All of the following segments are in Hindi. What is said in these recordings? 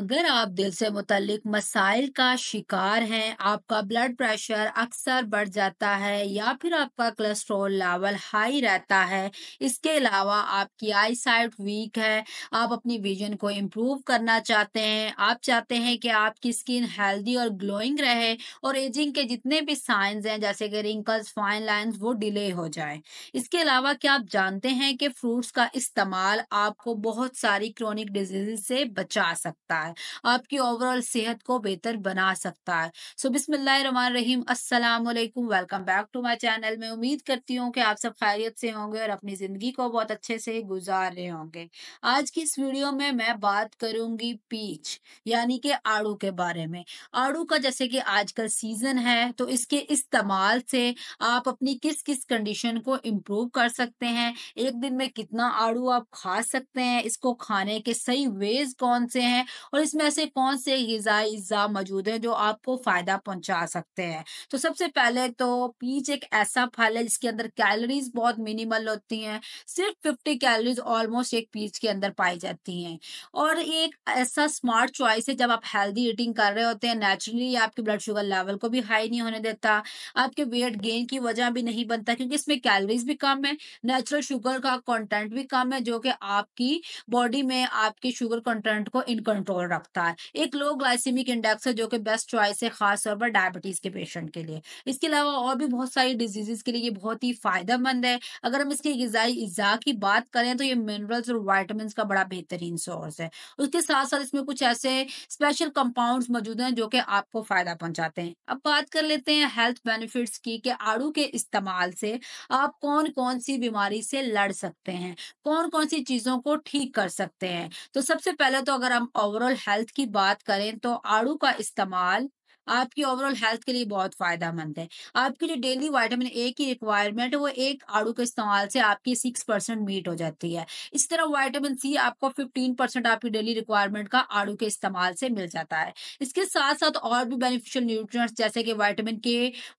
अगर आप दिल से मुतलिक मसाइल का शिकार हैं आपका ब्लड प्रेशर अक्सर बढ़ जाता है या फिर आपका कोलेस्ट्रॉल लेवल हाई रहता है इसके अलावा आपकी आई साइट वीक है आप अपनी विजन को इम्प्रूव करना चाहते हैं आप चाहते हैं कि आपकी स्किन हेल्दी और ग्लोइंग रहे और एजिंग के जितने भी साइंस हैं जैसे कि रिंकल्स फाइन लाइन्स वो डिले हो जाए इसके अलावा क्या आप जानते हैं कि फ्रूट्स का इस्तेमाल आपको बहुत सारी क्रोनिक डिजीज से बचा सकता है सकता है आपकी ओवरऑल सेहत को बेहतर बना सकता है सो बिस्मिल्लाम अस्सलाम वालेकुम welcome back to my channel मैं उम्मीद करती हूँ कि आप सब खैरियत से होंगे और अपनी ज़िंदगी को बहुत अच्छे से गुजार रहे होंगे आज की इस वीडियो में मैं बात करूंगी पीच यानी कि आड़ू के बारे में आड़ू का जैसे कि आजकल सीजन है तो इसके इस्तेमाल से आप अपनी किस किस कंडीशन को इम्प्रूव कर सकते हैं एक दिन में कितना आड़ू आप खा सकते हैं इसको खाने के सही वेज कौन से हैं और इसमें ऐसे कौन से गजाई अज्जा मौजूद हैं जो आपको फायदा पहुंचा सकते हैं तो सबसे पहले तो पीच एक ऐसा फल है जिसके अंदर कैलोरीज बहुत मिनिमल होती हैं सिर्फ फिफ्टी कैलोरीज ऑलमोस्ट एक पीच के अंदर पाई जाती हैं और एक ऐसा स्मार्ट चॉइस है जब आप हेल्दी ईटिंग कर रहे होते हैं नेचुरली आपके ब्लड शुगर लेवल को भी हाई नहीं होने देता आपके वेट गेन की वजह भी नहीं बनता क्योंकि इसमें कैलोरीज भी कम है नेचुरल शुगर का कंटेंट भी कम है जो कि आपकी बॉडी में आपके शुगर कंटेंट को इन कंट्रोल कंट्रोल रखता है एक लो ग्लाइसिमिक इंडेक्स है जो कि बेस्ट चॉइस है खासतौर पर डायबिटीज के पेशेंट के लिए इसके अलावा और भी बहुत सारी डिजीजेज के लिए ये बहुत ही फायदेमंद है अगर हम इसकी गजाई इजा की बात करें तो ये मिनरल्स और वाइटमिन का बड़ा बेहतरीन सोर्स है उसके साथ साथ इसमें कुछ ऐसे स्पेशल कंपाउंड मौजूद हैं जो कि आपको फायदा पहुंचाते हैं अब बात कर लेते हैं हेल्थ बेनिफिट्स की कि आड़ू के इस्तेमाल से आप कौन कौन सी बीमारी से लड़ सकते हैं कौन कौन सी चीजों को ठीक कर सकते हैं तो सबसे पहले तो अगर हम ओवरऑल हेल्थ की बात करें तो आड़ू का इस्तेमाल आपकी ओवरऑल हेल्थ के लिए बहुत फायदा मंद है आपकी जो डेली वाइटामिन ए की रिक्वायरमेंट है वो एक आड़ू के इस्तेमाल से आपकी सिक्स परसेंट मीट हो जाती है इस तरह वाइटामिन सी आपको फिफ्टीन परसेंट आपकी डेली रिक्वायरमेंट का आड़ू के इस्तेमाल से मिल जाता है इसके साथ साथ और भी बेनिफिशियल न्यूट्रंट्स जैसे कि वाइटामिन के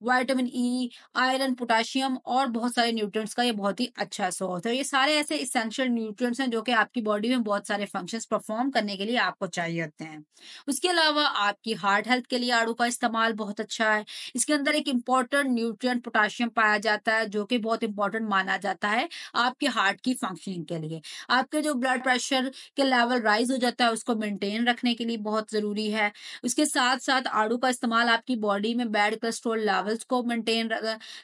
वाइटामिन ई आयरन पोटाशियम और बहुत सारे न्यूट्रंट्स का ये बहुत ही अच्छा सोर्स है ये सारे ऐसे इसेंशियल न्यूट्रंट्स हैं जो कि आपकी बॉडी में बहुत सारे फंक्शन परफॉर्म करने के लिए आपको चाहिए होते हैं उसके अलावा आपकी हार्ट हेल्थ के लिए आड़ू आलू का इस्तेमाल बहुत अच्छा है इसके अंदर एक इम्पॉर्टेंट न्यूट्रिएंट पोटाशियम पाया जाता है जो कि बहुत इंपॉर्टेंट माना जाता है आपके हार्ट की फंक्शनिंग के लिए आपके जो ब्लड प्रेशर के लेवल राइज हो जाता है उसको मेनटेन रखने के लिए बहुत ज़रूरी है उसके साथ साथ आड़ू का इस्तेमाल आपकी बॉडी में बैड कोलेस्ट्रोल लेवल्स को मेनटेन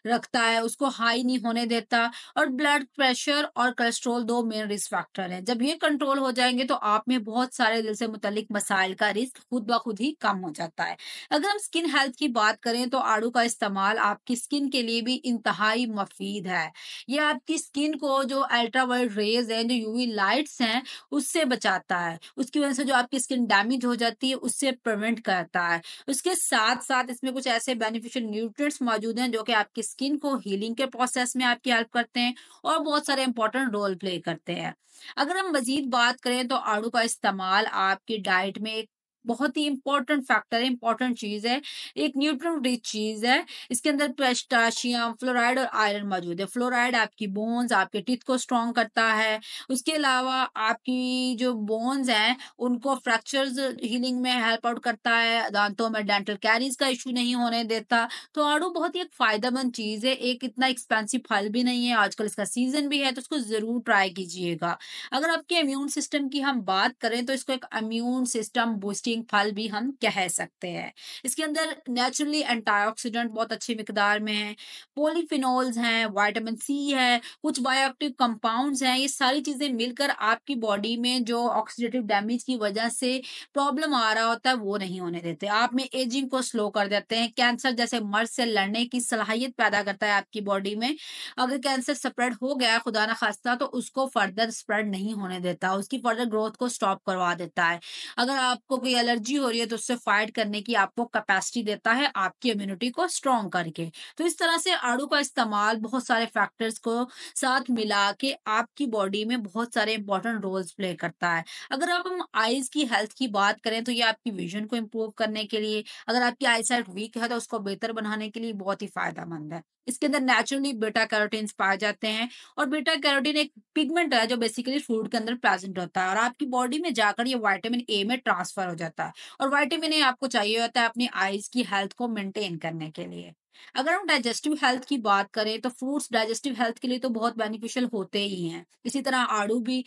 रखता है उसको हाई नहीं होने देता और ब्लड प्रेशर और कोलेस्ट्रोल दो मेन रिस्क फैक्टर है जब ये कंट्रोल हो जाएंगे तो आप में बहुत सारे दिल से मुतलिक मसाइल का रिस्क खुद ब खुद ही कम हो जाता है अगर हम स्किन हेल्थ की बात करें तो आड़ू का इस्तेमाल आपकी स्किन के लिए भी इंतहाई मफीद है ये आपकी स्किन को जो अल्ट्रावाइट रेज हैं जो यूवी लाइट्स हैं उससे बचाता है उसकी वजह से जो आपकी स्किन डैमेज हो जाती है उससे प्रिवेंट करता है उसके साथ साथ इसमें कुछ ऐसे बेनिफिशियल न्यूट्रिएंट्स मौजूद हैं जो कि आपकी स्किन को हीलिंग के प्रोसेस में आपकी हेल्प करते हैं और बहुत सारे इंपॉर्टेंट रोल प्ले करते हैं अगर हम मजीद बात करें तो आड़ू का इस्तेमाल आपकी डाइट में एक बहुत ही इंपॉर्टेंट फैक्टर है इंपॉर्टेंट चीज है एक न्यूट्रन रिच चीज है इसके अंदर पेस्टाशियम फ्लोराइड और आयरन मौजूद है फ्लोराइड आपकी बोन्स आपके टिथ को स्ट्रॉन्ग करता है उसके अलावा आपकी जो बोन्स हैं उनको फ्रैक्चर्स हीलिंग में हेल्प आउट करता है दांतों में डेंटल कैरीज का इशू नहीं होने देता तो आड़ू बहुत ही एक फायदेमंद चीज है एक इतना एक्सपेंसिव फल भी नहीं है आजकल इसका सीजन भी है तो उसको जरूर ट्राई कीजिएगा अगर आपके इम्यून सिस्टम की हम बात करें तो इसको एक इम्यून सिस्टम बूस्टिंग टीचिंग फल भी हम कह सकते हैं इसके अंदर नेचुरली एंटीऑक्सीडेंट बहुत अच्छी मिकदार में है पोलिफिनोल्स हैं वाइटामिन सी है कुछ बायोक्टिव कंपाउंड्स हैं ये सारी चीज़ें मिलकर आपकी बॉडी में जो ऑक्सीडेटिव डैमेज की वजह से प्रॉब्लम आ रहा होता है वो नहीं होने देते आप में एजिंग को स्लो कर देते हैं कैंसर जैसे मर्ज से लड़ने की सलाहियत पैदा करता है आपकी बॉडी में अगर कैंसर स्प्रेड हो गया खुदा ना खास्ता तो उसको फर्दर स्प्रेड नहीं होने देता उसकी फर्दर ग्रोथ को स्टॉप करवा देता है अगर आपको कोई एलर्जी हो रही है तो उससे फाइट करने की आपको कैपेसिटी देता है आपकी इम्यूनिटी को स्ट्रॉन्ग करके तो इस तरह से आड़ू का इस्तेमाल बहुत सारे फैक्टर्स को साथ मिला के आपकी बॉडी में बहुत सारे इंपॉर्टेंट रोल्स प्ले करता है अगर आप हम आईज की हेल्थ की बात करें तो ये आपकी विजन को इम्प्रूव करने के लिए अगर आपकी आईसाइट वीक है तो उसको बेहतर बनाने के लिए बहुत ही फायदामंद है इसके अंदर नेचुरली बेटा कैरोटीन पाए जाते हैं और बेटा कैरोटीन एक पिगमेंट है जो बेसिकली फूड के अंदर प्रेजेंट होता है और आपकी बॉडी में जाकर ये वाइटामिन ए में ट्रांसफर हो जाता है रहता है और वाइटामिन ए आपको चाहिए होता है अपनी आईज की हेल्थ को मेंटेन करने के लिए अगर हम डाइजेस्टिव हेल्थ की बात करें तो फ्रूट्स डाइजेस्टिव हेल्थ के लिए तो बहुत बेनिफिशियल होते ही हैं इसी तरह आड़ू भी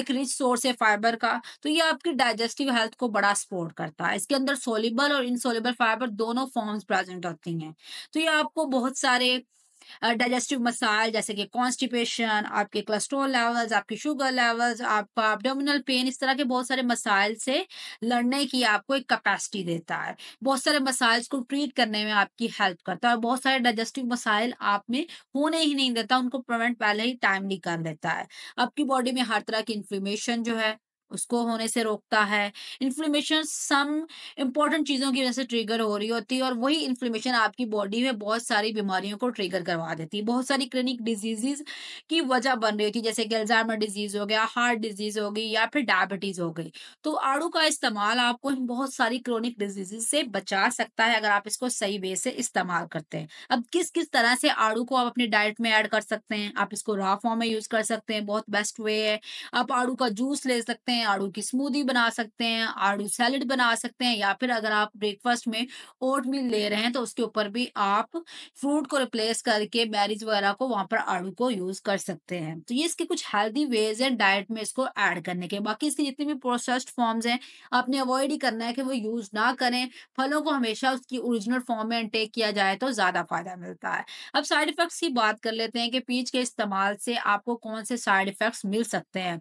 एक रिच सोर्स है फाइबर का तो ये आपकी डाइजेस्टिव हेल्थ को बड़ा सपोर्ट करता है इसके अंदर सोलिबल और इनसोलिबल फाइबर दोनों फॉर्म्स प्रेजेंट होती हैं तो ये आपको बहुत सारे डाइजेस्टिव मसाइल जैसे कि कॉन्स्टिपेशन आपके कोलेस्ट्रोल लेवल्स आपके शुगर लेवल्स आपका अपडोमिनल पेन इस तरह के बहुत सारे मसाइल से लड़ने की आपको एक कैपेसिटी देता है बहुत सारे मसाइल्स को ट्रीट करने में आपकी हेल्प करता है और बहुत सारे डाइजेस्टिव मसाइल आप में होने ही नहीं देता उनको प्रिवेंट पहले ही टाइमली कर देता है आपकी बॉडी में हर तरह की इन्फ्लेमेशन जो है उसको होने से रोकता है इन्फ्लेमेशन सम इम्पॉर्टेंट चीज़ों की वजह से ट्रिगर हो रही होती है और वही इन्फ्लेमेशन आपकी बॉडी में बहुत सारी बीमारियों को ट्रिगर करवा देती है बहुत सारी क्लिनिक डिजीजेज की वजह बन रही होती है जैसे कि डिजीज़ हो गया हार्ट डिजीज़ हो गई या फिर डायबिटीज़ हो गई तो आड़ू का इस्तेमाल आपको बहुत सारी क्रोनिक डिजीजेज से बचा सकता है अगर आप इसको सही वे से इस्तेमाल करते हैं अब किस किस तरह से आड़ू को आप अपने डाइट में ऐड कर सकते हैं आप इसको रॉ फॉर्म में यूज़ कर सकते हैं बहुत बेस्ट वे है आप आड़ू का जूस ले सकते हैं हैं आड़ू की स्मूदी बना सकते हैं आड़ू सैलड बना सकते हैं या फिर अगर आप ब्रेकफास्ट में ओट मिल ले रहे हैं तो उसके ऊपर भी आप फ्रूट को रिप्लेस करके मैरिज वगैरह को वहां पर आड़ू को यूज कर सकते हैं तो ये इसके कुछ हेल्दी वेज है डाइट में इसको ऐड करने के बाकी इसके जितने भी प्रोसेस्ड फॉर्म्स हैं आपने अवॉइड ही करना है कि वो यूज ना करें फलों को हमेशा उसकी ओरिजिनल फॉर्म में इनटेक किया जाए तो ज्यादा फायदा मिलता है अब साइड इफेक्ट्स की बात कर लेते हैं कि पीच के इस्तेमाल से आपको कौन से साइड इफेक्ट्स मिल सकते हैं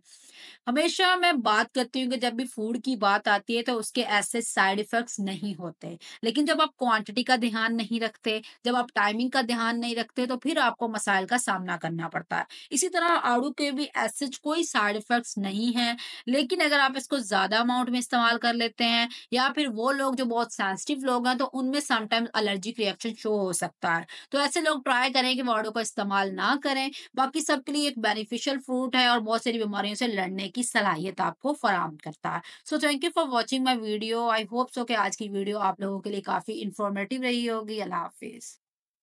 हमेशा मैं बात करती हूँ कि जब भी फूड की बात आती है तो उसके ऐसे साइड इफेक्ट्स नहीं होते लेकिन जब आप क्वांटिटी का ध्यान नहीं रखते जब आप टाइमिंग का ध्यान नहीं रखते तो फिर आपको मसाइल का सामना करना पड़ता है इसी तरह आड़ू के भी ऐसे कोई साइड इफेक्ट्स नहीं है लेकिन अगर आप इसको ज्यादा अमाउंट में इस्तेमाल कर लेते हैं या फिर वो लोग जो बहुत सेंसिटिव लोग हैं तो उनमें समटाइम्स एलर्जिक रिएक्शन शो हो सकता है तो ऐसे लोग ट्राई करें कि आड़ू का इस्तेमाल ना करें बाकी सबके लिए एक बेनिफिशियल फ्रूट है और बहुत सारी बीमारियों से लड़ने की सलाहियत आपको फराम करता है so thank you for watching my video I hope so कि आज की वीडियो आप लोगों के लिए काफ़ी इन्फॉर्मेटिव रही होगी अल्लाह हाफिज़